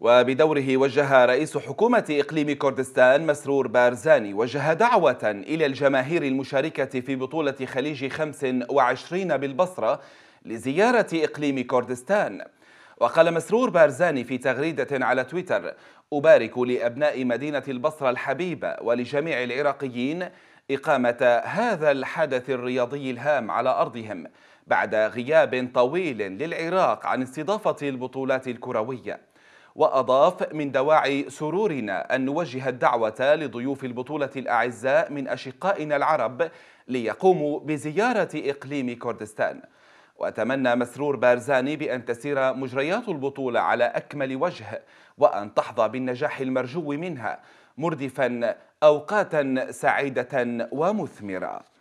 وبدوره وجه رئيس حكومة إقليم كردستان مسرور بارزاني وجه دعوة إلى الجماهير المشاركة في بطولة خليج 25 بالبصرة لزيارة إقليم كردستان وقال مسرور بارزاني في تغريدة على تويتر أبارك لأبناء مدينة البصرة الحبيبة ولجميع العراقيين إقامة هذا الحدث الرياضي الهام على أرضهم بعد غياب طويل للعراق عن استضافة البطولات الكروية وأضاف من دواعي سرورنا أن نوجه الدعوة لضيوف البطولة الأعزاء من أشقائنا العرب ليقوموا بزيارة إقليم كردستان وأتمنى مسرور بارزاني بأن تسير مجريات البطولة على أكمل وجه وأن تحظى بالنجاح المرجو منها مردفا أوقاتا سعيدة ومثمرة